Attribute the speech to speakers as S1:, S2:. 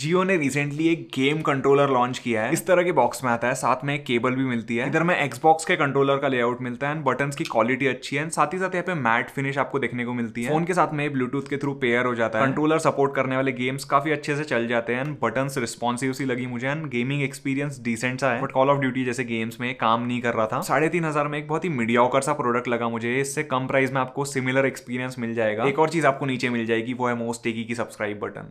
S1: जियो ने रिसेंटली एक game controller launch किया है इस तरह के बॉक्स में आता है साथ में एक केबल भी मिलती है इधर में एक्सबॉक्स के कंट्रोलर का लेआउट मिलता है बटन की क्वालिटी अच्छी है साथ ही साथ यहाँ पे मैट फिनिश आपको देखने को मिलती है फोन के साथ में ब्लूटूथ के थ्रू पेयर हो जाता है कंट्रोलर सपोर्ट करने वाले गेम्स काफी अच्छे से चल जाते हैं बटन रिस्पॉन्सिव सी लगी मुझे एंड गेमिंग एक्सपीरियंस डिसेंट सा है बट कॉल ऑफ ड्यूटी जैसे गेम्स में काम नहीं कर रहा था साढ़े तीन हजार में एक बहुत ही मीडियाकर सा प्रोडक्ट लगा मुझे इससे कम प्राइस में आपको सिमिलर एक्सपीरियंस मिल जाएगा एक और चीज आपको नीचे मिल जाएगी वो है मोस्ट टेकी की सब्सक्राइब बटन